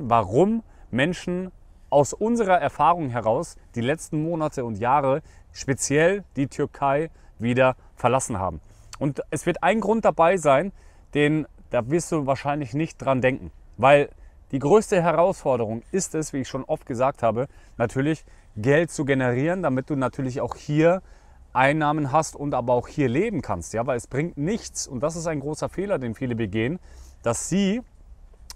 warum Menschen aus unserer Erfahrung heraus die letzten Monate und Jahre speziell die Türkei wieder verlassen haben. Und es wird ein Grund dabei sein, den da wirst du wahrscheinlich nicht dran denken, weil die größte Herausforderung ist es, wie ich schon oft gesagt habe, natürlich Geld zu generieren, damit du natürlich auch hier Einnahmen hast und aber auch hier leben kannst, ja, weil es bringt nichts und das ist ein großer Fehler, den viele begehen, dass sie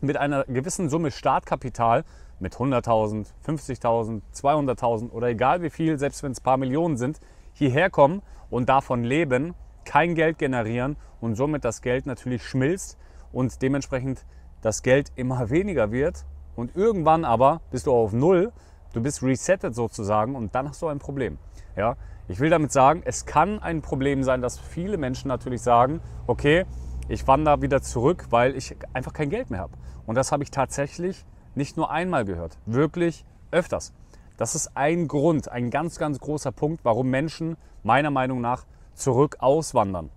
mit einer gewissen Summe Startkapital mit 100.000, 50.000, 200.000 oder egal wie viel, selbst wenn es ein paar Millionen sind, hierher kommen und davon leben, kein Geld generieren und somit das Geld natürlich schmilzt und dementsprechend das Geld immer weniger wird und irgendwann aber bist du auf Null, du bist resettet sozusagen und dann hast du ein Problem. Ja? Ich will damit sagen, es kann ein Problem sein, dass viele Menschen natürlich sagen, okay, ich wandere wieder zurück, weil ich einfach kein Geld mehr habe. Und das habe ich tatsächlich nicht nur einmal gehört, wirklich öfters. Das ist ein Grund, ein ganz, ganz großer Punkt, warum Menschen meiner Meinung nach zurück auswandern.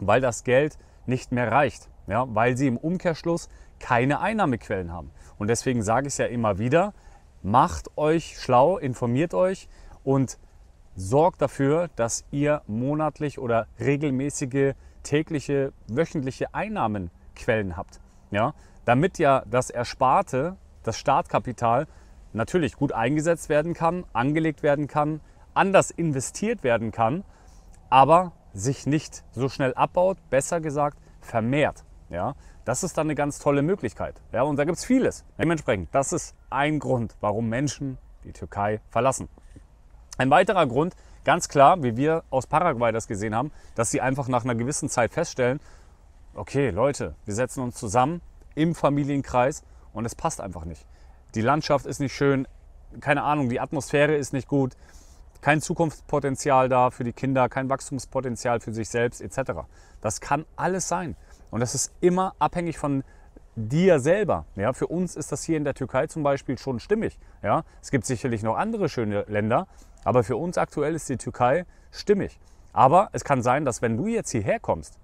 Weil das Geld nicht mehr reicht, ja? weil sie im Umkehrschluss keine Einnahmequellen haben. Und deswegen sage ich es ja immer wieder, macht euch schlau, informiert euch und sorgt dafür, dass ihr monatlich oder regelmäßige tägliche, wöchentliche Einnahmenquellen habt. Ja? Damit ja das Ersparte, das Startkapital, natürlich gut eingesetzt werden kann, angelegt werden kann, anders investiert werden kann, aber sich nicht so schnell abbaut, besser gesagt vermehrt. Ja? Das ist dann eine ganz tolle Möglichkeit. Ja? Und da gibt es vieles. Dementsprechend, das ist ein Grund, warum Menschen die Türkei verlassen. Ein weiterer Grund, ganz klar, wie wir aus Paraguay das gesehen haben, dass sie einfach nach einer gewissen Zeit feststellen, okay Leute, wir setzen uns zusammen im Familienkreis und es passt einfach nicht. Die Landschaft ist nicht schön, keine Ahnung, die Atmosphäre ist nicht gut, kein Zukunftspotenzial da für die Kinder, kein Wachstumspotenzial für sich selbst etc. Das kann alles sein und das ist immer abhängig von dir selber. Ja, für uns ist das hier in der Türkei zum Beispiel schon stimmig. Ja, es gibt sicherlich noch andere schöne Länder, aber für uns aktuell ist die Türkei stimmig. Aber es kann sein, dass wenn du jetzt hierher kommst,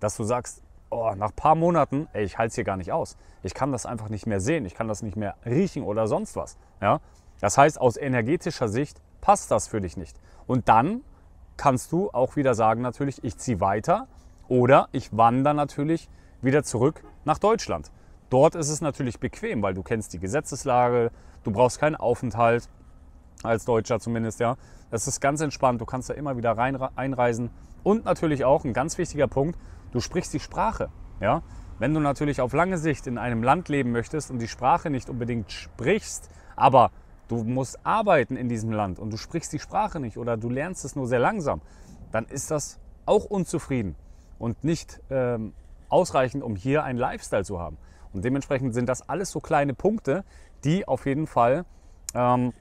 dass du sagst, oh, nach ein paar Monaten, ey, ich halte es hier gar nicht aus. Ich kann das einfach nicht mehr sehen, ich kann das nicht mehr riechen oder sonst was. Ja? Das heißt, aus energetischer Sicht passt das für dich nicht. Und dann kannst du auch wieder sagen, natürlich, ich ziehe weiter oder ich wandere natürlich wieder zurück nach Deutschland. Dort ist es natürlich bequem, weil du kennst die Gesetzeslage, du brauchst keinen Aufenthalt, als Deutscher zumindest, ja. Das ist ganz entspannt, du kannst da immer wieder rein, einreisen. Und natürlich auch ein ganz wichtiger Punkt, du sprichst die Sprache, ja. Wenn du natürlich auf lange Sicht in einem Land leben möchtest und die Sprache nicht unbedingt sprichst, aber du musst arbeiten in diesem Land und du sprichst die Sprache nicht oder du lernst es nur sehr langsam, dann ist das auch unzufrieden und nicht ähm, ausreichend, um hier einen Lifestyle zu haben. Und dementsprechend sind das alles so kleine Punkte, die auf jeden Fall ähm,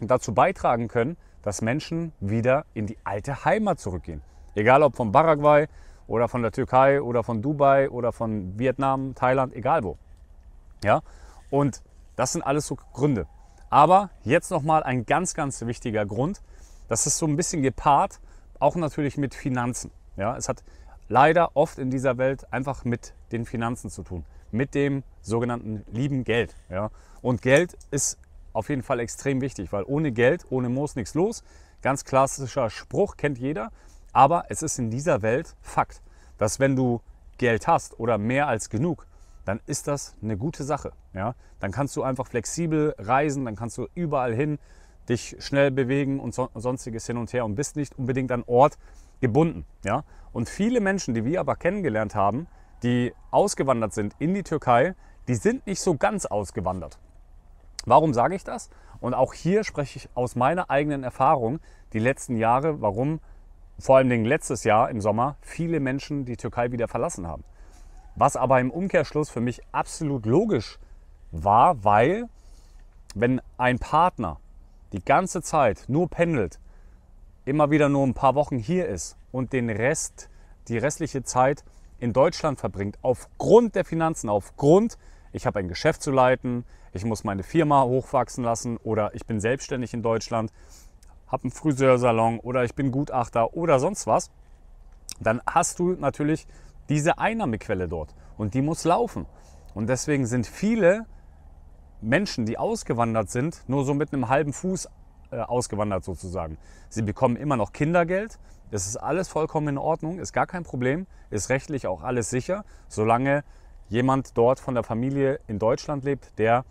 dazu beitragen können, dass Menschen wieder in die alte Heimat zurückgehen. Egal ob von Paraguay oder von der Türkei oder von Dubai oder von Vietnam, Thailand, egal wo. Ja? Und das sind alles so Gründe. Aber jetzt nochmal ein ganz, ganz wichtiger Grund. Das ist so ein bisschen gepaart, auch natürlich mit Finanzen. Ja? Es hat leider oft in dieser Welt einfach mit den Finanzen zu tun, mit dem sogenannten lieben Geld. Ja? Und Geld ist auf jeden Fall extrem wichtig, weil ohne Geld, ohne Moos nichts los. Ganz klassischer Spruch, kennt jeder. Aber es ist in dieser Welt Fakt, dass wenn du Geld hast oder mehr als genug, dann ist das eine gute Sache. Ja? Dann kannst du einfach flexibel reisen, dann kannst du überall hin, dich schnell bewegen und so, sonstiges hin und her und bist nicht unbedingt an Ort gebunden. Ja? Und viele Menschen, die wir aber kennengelernt haben, die ausgewandert sind in die Türkei, die sind nicht so ganz ausgewandert. Warum sage ich das? Und auch hier spreche ich aus meiner eigenen Erfahrung die letzten Jahre, warum vor allem letztes Jahr im Sommer viele Menschen die Türkei wieder verlassen haben. Was aber im Umkehrschluss für mich absolut logisch war, weil wenn ein Partner die ganze Zeit nur pendelt, immer wieder nur ein paar Wochen hier ist und den Rest, die restliche Zeit in Deutschland verbringt, aufgrund der Finanzen, aufgrund, ich habe ein Geschäft zu leiten, ich muss meine Firma hochwachsen lassen oder ich bin selbstständig in Deutschland, habe einen Friseursalon oder ich bin Gutachter oder sonst was, dann hast du natürlich diese Einnahmequelle dort und die muss laufen. Und deswegen sind viele Menschen, die ausgewandert sind, nur so mit einem halben Fuß äh, ausgewandert sozusagen. Sie bekommen immer noch Kindergeld. Das ist alles vollkommen in Ordnung, ist gar kein Problem, ist rechtlich auch alles sicher, solange jemand dort von der Familie in Deutschland lebt, der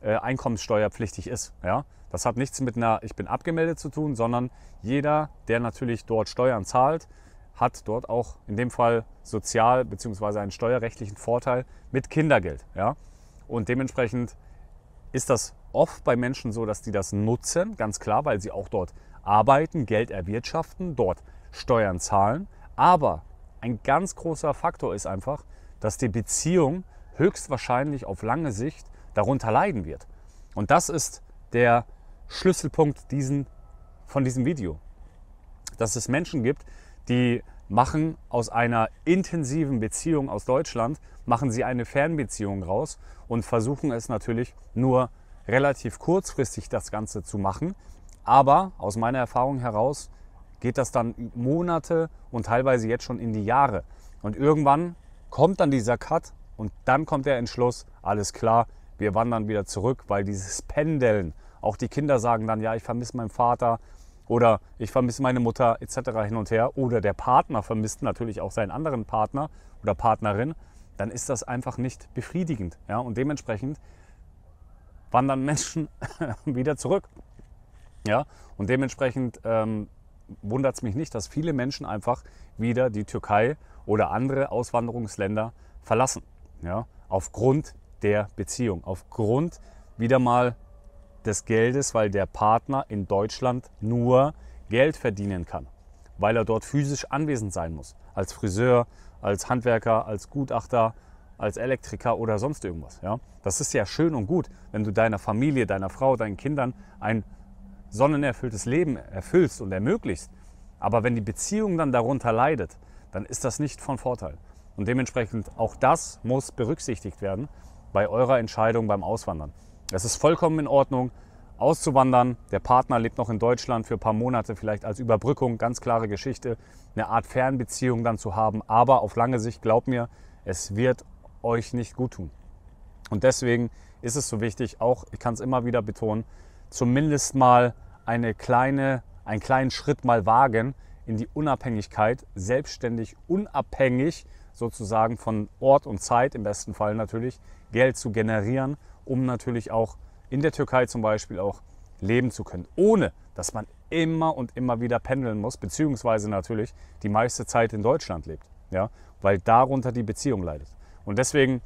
äh, einkommenssteuerpflichtig ist. Ja? Das hat nichts mit einer Ich bin abgemeldet zu tun, sondern jeder, der natürlich dort Steuern zahlt, hat dort auch in dem Fall sozial bzw. einen steuerrechtlichen Vorteil mit Kindergeld. Ja? Und dementsprechend ist das oft bei Menschen so, dass die das nutzen, ganz klar, weil sie auch dort arbeiten, Geld erwirtschaften, dort Steuern zahlen. Aber ein ganz großer Faktor ist einfach, dass die Beziehung höchstwahrscheinlich auf lange Sicht darunter leiden wird. Und das ist der Schlüsselpunkt diesen, von diesem Video. Dass es Menschen gibt, die machen aus einer intensiven Beziehung aus Deutschland, machen sie eine Fernbeziehung raus und versuchen es natürlich nur relativ kurzfristig das Ganze zu machen. Aber aus meiner Erfahrung heraus geht das dann Monate und teilweise jetzt schon in die Jahre. Und irgendwann kommt dann dieser Cut und dann kommt der Entschluss, alles klar, wir wandern wieder zurück, weil dieses Pendeln, auch die Kinder sagen dann, ja, ich vermisse meinen Vater, oder ich vermisse meine Mutter etc. hin und her oder der Partner vermisst natürlich auch seinen anderen Partner oder Partnerin, dann ist das einfach nicht befriedigend. Ja? Und dementsprechend wandern Menschen wieder zurück. Ja? Und dementsprechend ähm, wundert es mich nicht, dass viele Menschen einfach wieder die Türkei oder andere Auswanderungsländer verlassen. Ja? Aufgrund der Beziehung, aufgrund wieder mal des Geldes, weil der Partner in Deutschland nur Geld verdienen kann, weil er dort physisch anwesend sein muss. Als Friseur, als Handwerker, als Gutachter, als Elektriker oder sonst irgendwas. Ja? Das ist ja schön und gut, wenn du deiner Familie, deiner Frau, deinen Kindern ein sonnenerfülltes Leben erfüllst und ermöglichst. Aber wenn die Beziehung dann darunter leidet, dann ist das nicht von Vorteil. Und dementsprechend auch das muss berücksichtigt werden bei eurer Entscheidung beim Auswandern. Es ist vollkommen in Ordnung, auszuwandern. Der Partner lebt noch in Deutschland für ein paar Monate, vielleicht als Überbrückung, ganz klare Geschichte, eine Art Fernbeziehung dann zu haben. Aber auf lange Sicht, glaub mir, es wird euch nicht gut tun. Und deswegen ist es so wichtig, auch, ich kann es immer wieder betonen, zumindest mal eine kleine, einen kleinen Schritt mal wagen in die Unabhängigkeit, selbstständig, unabhängig sozusagen von Ort und Zeit, im besten Fall natürlich, Geld zu generieren um natürlich auch in der Türkei zum Beispiel auch leben zu können, ohne dass man immer und immer wieder pendeln muss, beziehungsweise natürlich die meiste Zeit in Deutschland lebt, ja, weil darunter die Beziehung leidet. Und deswegen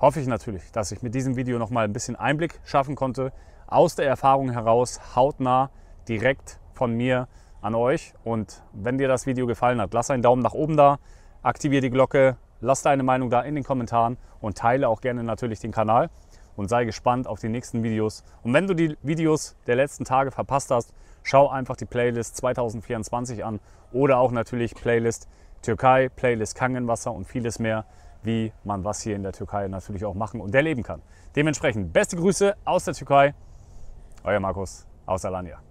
hoffe ich natürlich, dass ich mit diesem Video nochmal ein bisschen Einblick schaffen konnte, aus der Erfahrung heraus, hautnah, direkt von mir an euch. Und wenn dir das Video gefallen hat, lass einen Daumen nach oben da, aktiviere die Glocke, lass deine Meinung da in den Kommentaren und teile auch gerne natürlich den Kanal und sei gespannt auf die nächsten Videos. Und wenn du die Videos der letzten Tage verpasst hast, schau einfach die Playlist 2024 an oder auch natürlich Playlist Türkei, Playlist Kangenwasser und vieles mehr, wie man was hier in der Türkei natürlich auch machen und erleben kann. Dementsprechend beste Grüße aus der Türkei. Euer Markus aus Alanya.